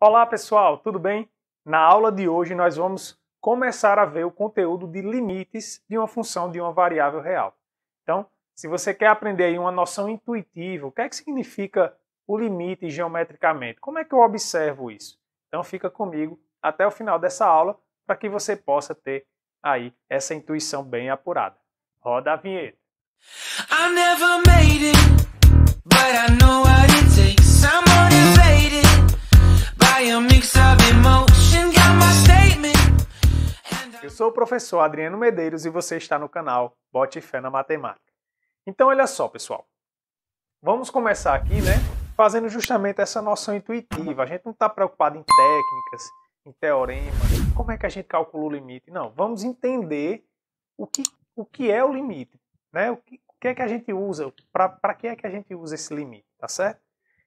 Olá pessoal, tudo bem? Na aula de hoje nós vamos começar a ver o conteúdo de limites de uma função de uma variável real. Então, se você quer aprender aí uma noção intuitiva, o que é que significa o limite geometricamente? Como é que eu observo isso? Então fica comigo até o final dessa aula para que você possa ter aí essa intuição bem apurada. Roda a vinheta. I never made it. sou o professor Adriano Medeiros e você está no canal Bote Fé na Matemática. Então olha só, pessoal. Vamos começar aqui, né, fazendo justamente essa noção intuitiva. A gente não está preocupado em técnicas, em teoremas, como é que a gente calcula o limite. Não, vamos entender o que, o que é o limite, né? O que, o que é que a gente usa, para que é que a gente usa esse limite, tá certo?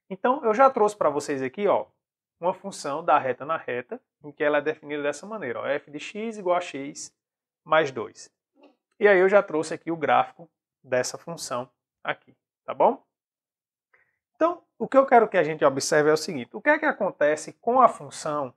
Então eu já trouxe para vocês aqui, ó, uma função da reta na reta, em que ela é definida dessa maneira, ó, f de x igual a x mais 2. E aí eu já trouxe aqui o gráfico dessa função aqui, tá bom? Então, o que eu quero que a gente observe é o seguinte, o que é que acontece com a função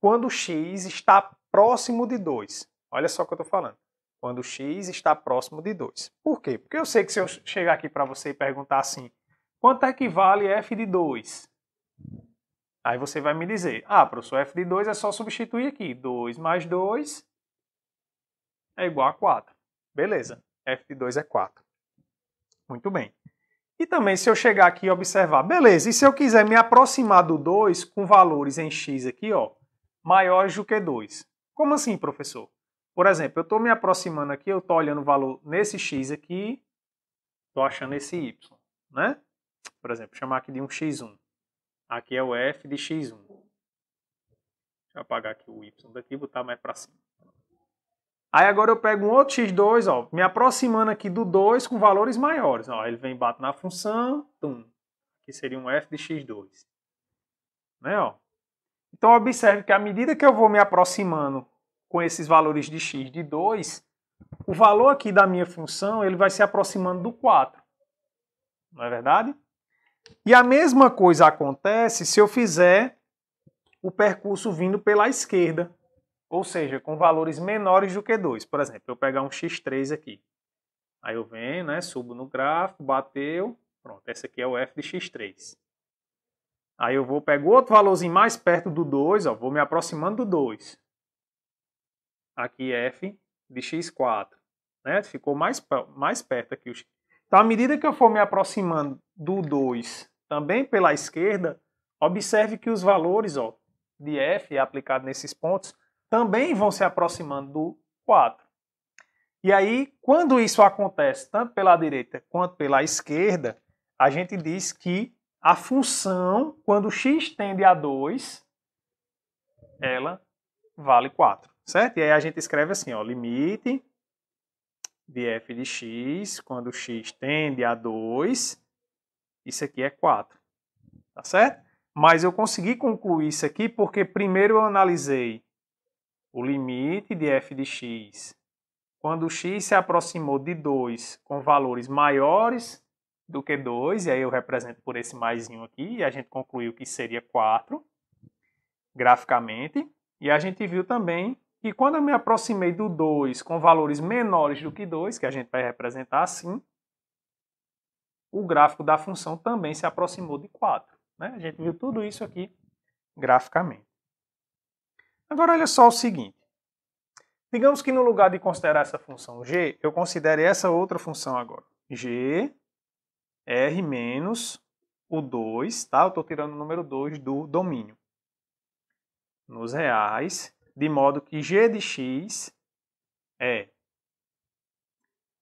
quando x está próximo de 2? Olha só o que eu estou falando. Quando x está próximo de 2. Por quê? Porque eu sei que se eu chegar aqui para você e perguntar assim, quanto é que vale f de 2? Aí você vai me dizer, ah, professor, f de 2 é só substituir aqui. 2 mais 2 é igual a 4. Beleza, f de 2 é 4. Muito bem. E também se eu chegar aqui e observar, beleza, e se eu quiser me aproximar do 2 com valores em x aqui, ó, maiores do que 2? Como assim, professor? Por exemplo, eu estou me aproximando aqui, eu estou olhando o valor nesse x aqui, estou achando esse y, né? Por exemplo, chamar aqui de um x1. Aqui é o f de x1. Deixa eu apagar aqui o y daqui e botar mais para cima. Aí agora eu pego um outro x2, ó, me aproximando aqui do 2 com valores maiores. Ó, ele vem bate na função, tum, que seria um f de x2. Né, ó. Então observe que à medida que eu vou me aproximando com esses valores de x de 2, o valor aqui da minha função ele vai se aproximando do 4. Não é verdade? E a mesma coisa acontece se eu fizer o percurso vindo pela esquerda, ou seja, com valores menores do que 2. Por exemplo, eu pegar um x3 aqui. Aí eu venho, né, subo no gráfico, bateu, pronto, essa aqui é o f de x3. Aí eu vou pego outro valorzinho mais perto do 2, ó, vou me aproximando do 2. Aqui f de x4, né? Ficou mais mais perto aqui o então, à medida que eu for me aproximando do 2 também pela esquerda, observe que os valores ó, de F aplicado nesses pontos também vão se aproximando do 4. E aí, quando isso acontece, tanto pela direita quanto pela esquerda, a gente diz que a função, quando x tende a 2, ela vale 4, certo? E aí a gente escreve assim, ó, limite de f de x, quando x tende a 2, isso aqui é 4. Tá certo? Mas eu consegui concluir isso aqui porque primeiro eu analisei o limite de f de x quando x se aproximou de 2 com valores maiores do que 2, e aí eu represento por esse maisinho aqui, e a gente concluiu que seria 4 graficamente. E a gente viu também e quando eu me aproximei do 2 com valores menores do que 2, que a gente vai representar assim, o gráfico da função também se aproximou de 4. Né? A gente viu tudo isso aqui graficamente. Agora olha só o seguinte. Digamos que no lugar de considerar essa função g, eu considere essa outra função agora. g r menos o 2, tá? Eu estou tirando o número 2 do domínio. Nos reais, de modo que g de x é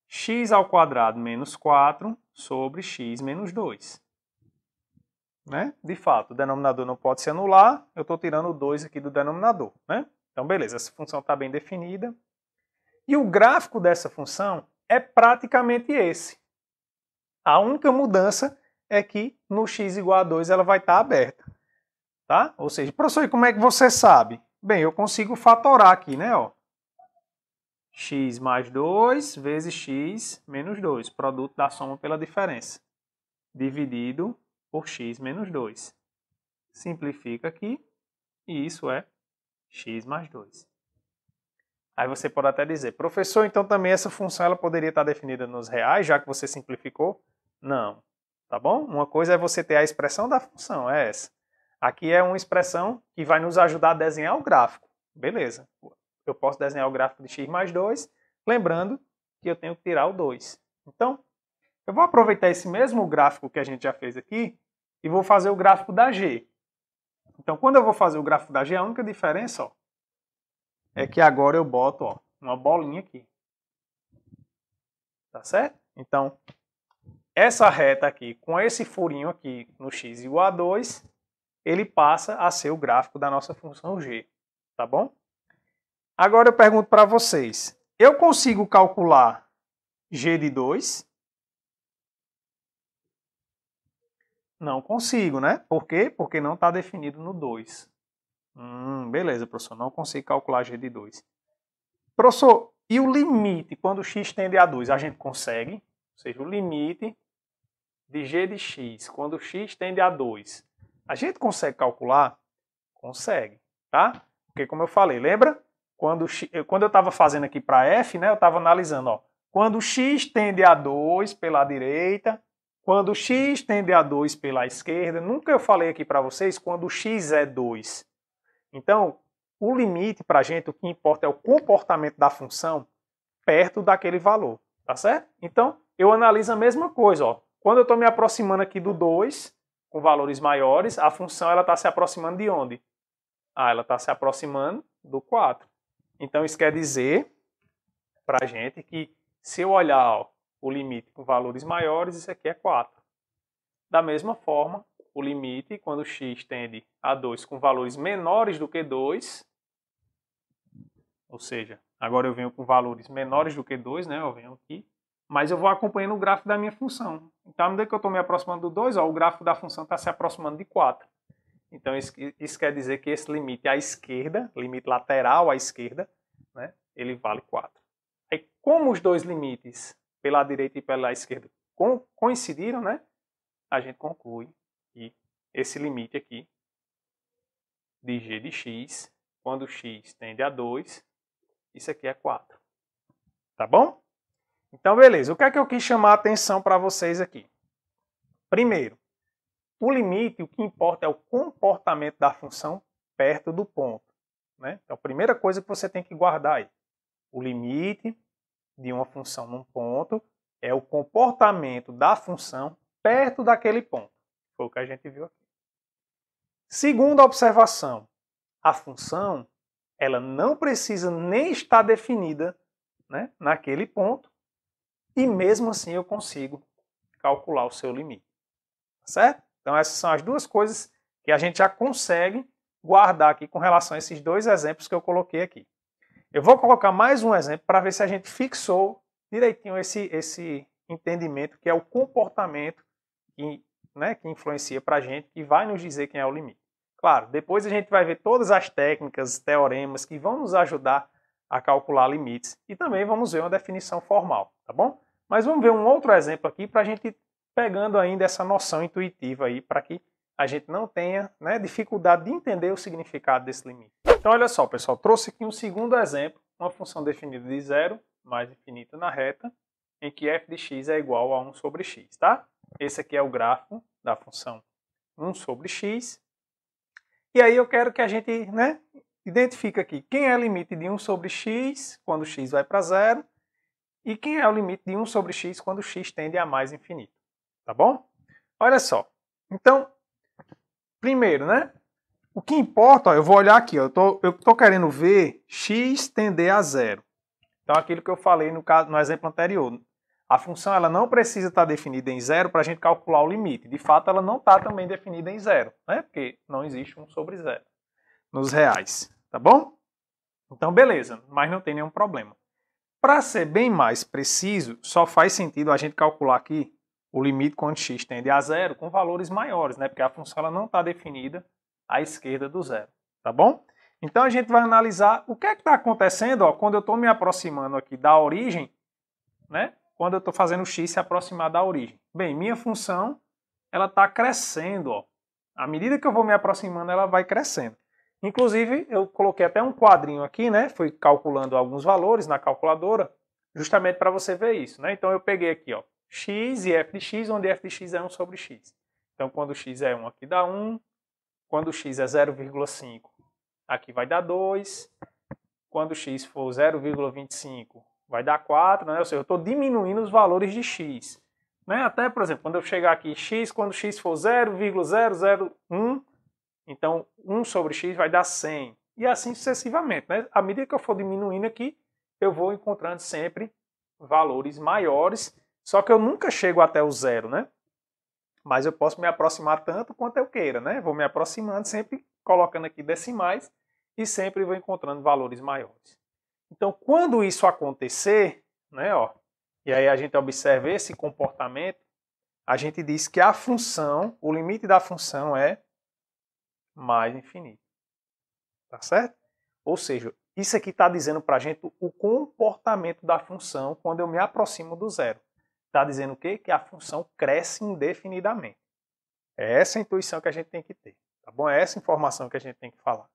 x ao quadrado menos 4 sobre x menos 2. Né? De fato, o denominador não pode se anular, eu estou tirando o 2 aqui do denominador. Né? Então, beleza, essa função está bem definida. E o gráfico dessa função é praticamente esse. A única mudança é que no x igual a 2 ela vai estar tá aberta. Tá? Ou seja, professor, e como é que você sabe? Bem, eu consigo fatorar aqui, né? Ó. x mais 2 vezes x menos 2, produto da soma pela diferença, dividido por x menos 2. Simplifica aqui, e isso é x mais 2. Aí você pode até dizer, professor, então também essa função ela poderia estar definida nos reais, já que você simplificou? Não, tá bom? Uma coisa é você ter a expressão da função, é essa. Aqui é uma expressão que vai nos ajudar a desenhar o gráfico. Beleza. Eu posso desenhar o gráfico de x mais 2, lembrando que eu tenho que tirar o 2. Então, eu vou aproveitar esse mesmo gráfico que a gente já fez aqui e vou fazer o gráfico da G. Então, quando eu vou fazer o gráfico da G, a única diferença ó, é que agora eu boto ó, uma bolinha aqui. Tá certo? Então, essa reta aqui com esse furinho aqui no x igual a 2 ele passa a ser o gráfico da nossa função g, tá bom? Agora eu pergunto para vocês, eu consigo calcular g de 2? Não consigo, né? Por quê? Porque não está definido no 2. Hum, beleza, professor, não consigo calcular g de 2. Professor, e o limite quando x tende a 2? A gente consegue? Ou seja, o limite de g de x quando x tende a 2 a gente consegue calcular? Consegue, tá? Porque como eu falei, lembra? Quando, quando eu estava fazendo aqui para f, né, eu estava analisando, ó, quando x tende a 2 pela direita, quando x tende a 2 pela esquerda, nunca eu falei aqui para vocês quando x é 2. Então, o limite para a gente, o que importa é o comportamento da função perto daquele valor, tá certo? Então, eu analiso a mesma coisa, ó. Quando eu estou me aproximando aqui do 2, com valores maiores, a função ela está se aproximando de onde? Ah, ela está se aproximando do 4. Então, isso quer dizer para a gente que se eu olhar ó, o limite com valores maiores, isso aqui é 4. Da mesma forma, o limite, quando x tende a 2 com valores menores do que 2, ou seja, agora eu venho com valores menores do que 2, né? eu venho aqui mas eu vou acompanhando o gráfico da minha função. Então, à medida que eu estou me aproximando do 2, o gráfico da função está se aproximando de 4. Então, isso, isso, quer dizer que esse limite à esquerda, limite lateral à esquerda, né, ele vale 4. Aí, como os dois limites, pela direita e pela esquerda, coincidiram, né, a gente conclui que esse limite aqui de g de x, quando x tende a 2, isso aqui é 4. Tá bom? Então, beleza. O que é que eu quis chamar a atenção para vocês aqui? Primeiro, o limite, o que importa é o comportamento da função perto do ponto. Né? Então, a primeira coisa que você tem que guardar aí. O limite de uma função num ponto é o comportamento da função perto daquele ponto. Foi o que a gente viu aqui. Segunda observação, a função ela não precisa nem estar definida né, naquele ponto e mesmo assim eu consigo calcular o seu limite. Tá certo? Então essas são as duas coisas que a gente já consegue guardar aqui com relação a esses dois exemplos que eu coloquei aqui. Eu vou colocar mais um exemplo para ver se a gente fixou direitinho esse, esse entendimento que é o comportamento que, né, que influencia para a gente, que vai nos dizer quem é o limite. Claro, depois a gente vai ver todas as técnicas, teoremas que vão nos ajudar a calcular limites e também vamos ver uma definição formal, tá bom? Mas vamos ver um outro exemplo aqui para a gente pegando ainda essa noção intuitiva aí, para que a gente não tenha né, dificuldade de entender o significado desse limite. Então, olha só, pessoal, trouxe aqui um segundo exemplo, uma função definida de zero mais infinito na reta, em que f de x é igual a 1 sobre x, tá? Esse aqui é o gráfico da função 1 sobre x. E aí eu quero que a gente né, identifique aqui quem é limite de 1 sobre x, quando x vai para zero, e quem é o limite de 1 sobre x quando x tende a mais infinito? Tá bom? Olha só. Então, primeiro, né? O que importa, ó, eu vou olhar aqui, ó, eu, tô, eu tô querendo ver x tender a zero. Então, aquilo que eu falei no, caso, no exemplo anterior. A função ela não precisa estar tá definida em zero para a gente calcular o limite. De fato, ela não está também definida em zero, né? Porque não existe 1 sobre zero nos reais, tá bom? Então, beleza, mas não tem nenhum problema. Para ser bem mais preciso, só faz sentido a gente calcular aqui o limite quando x tende a zero com valores maiores, né? Porque a função ela não está definida à esquerda do zero, tá bom? Então a gente vai analisar o que é que está acontecendo ó, quando eu estou me aproximando aqui da origem, né? Quando eu estou fazendo x se aproximar da origem. Bem, minha função ela está crescendo, ó. À medida que eu vou me aproximando, ela vai crescendo. Inclusive, eu coloquei até um quadrinho aqui, né? Fui calculando alguns valores na calculadora, justamente para você ver isso, né? Então, eu peguei aqui, ó, x e f de x, onde f de x é 1 sobre x. Então, quando x é 1, aqui dá 1. Quando x é 0,5, aqui vai dar 2. Quando x for 0,25, vai dar 4, né? Ou seja, eu estou diminuindo os valores de x. Né? Até, por exemplo, quando eu chegar aqui, em x, quando x for 0,001, então, 1 sobre x vai dar 100. E assim sucessivamente. Né? À medida que eu for diminuindo aqui, eu vou encontrando sempre valores maiores. Só que eu nunca chego até o zero, né? Mas eu posso me aproximar tanto quanto eu queira, né? Vou me aproximando, sempre colocando aqui decimais e sempre vou encontrando valores maiores. Então, quando isso acontecer, né, ó, e aí a gente observa esse comportamento, a gente diz que a função, o limite da função é mais infinito. Tá certo? Ou seja, isso aqui está dizendo para a gente o comportamento da função quando eu me aproximo do zero. Está dizendo o quê? Que a função cresce indefinidamente. É essa a intuição que a gente tem que ter, tá bom? É essa informação que a gente tem que falar.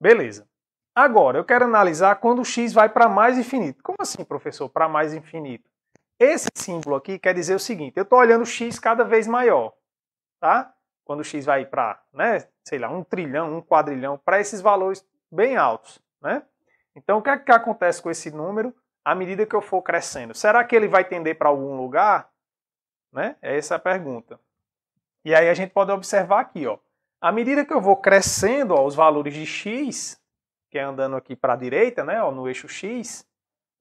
Beleza. Agora, eu quero analisar quando o x vai para mais infinito. Como assim, professor, para mais infinito? Esse símbolo aqui quer dizer o seguinte, eu estou olhando o x cada vez maior, tá? quando o X vai para, né, sei lá, um trilhão, um quadrilhão, para esses valores bem altos, né? Então, o que, é que acontece com esse número à medida que eu for crescendo? Será que ele vai tender para algum lugar? Né? É essa a pergunta. E aí a gente pode observar aqui, ó. À medida que eu vou crescendo ó, os valores de x, que é andando aqui para a direita, né, ó, no eixo x,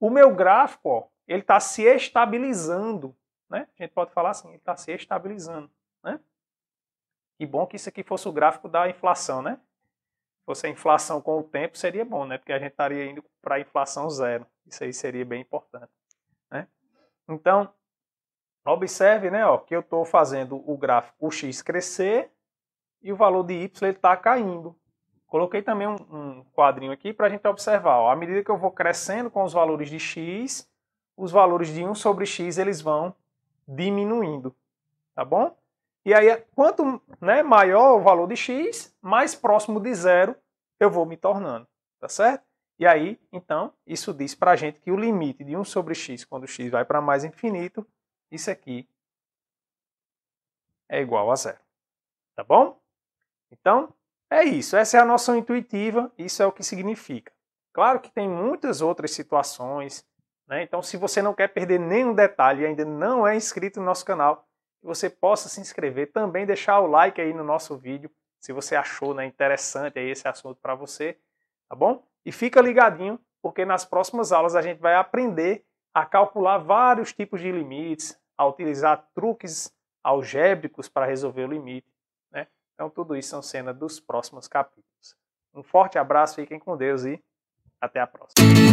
o meu gráfico ó, ele está se estabilizando. Né? A gente pode falar assim, ele está se estabilizando. Que bom que isso aqui fosse o gráfico da inflação, né? Se fosse a inflação com o tempo, seria bom, né? Porque a gente estaria indo para a inflação zero. Isso aí seria bem importante. Né? Então, observe né, ó, que eu estou fazendo o gráfico o x crescer e o valor de y está caindo. Coloquei também um, um quadrinho aqui para a gente observar. Ó, à medida que eu vou crescendo com os valores de x, os valores de 1 sobre x eles vão diminuindo, tá bom? E aí, quanto né, maior o valor de x, mais próximo de zero eu vou me tornando, tá certo? E aí, então, isso diz para a gente que o limite de 1 sobre x, quando x vai para mais infinito, isso aqui é igual a zero, tá bom? Então, é isso. Essa é a noção intuitiva, isso é o que significa. Claro que tem muitas outras situações, né? então se você não quer perder nenhum detalhe e ainda não é inscrito no nosso canal, que você possa se inscrever, também deixar o like aí no nosso vídeo, se você achou né, interessante aí esse assunto para você, tá bom? E fica ligadinho, porque nas próximas aulas a gente vai aprender a calcular vários tipos de limites, a utilizar truques algébricos para resolver o limite. Né? Então, tudo isso são cenas dos próximos capítulos. Um forte abraço, fiquem com Deus e até a próxima.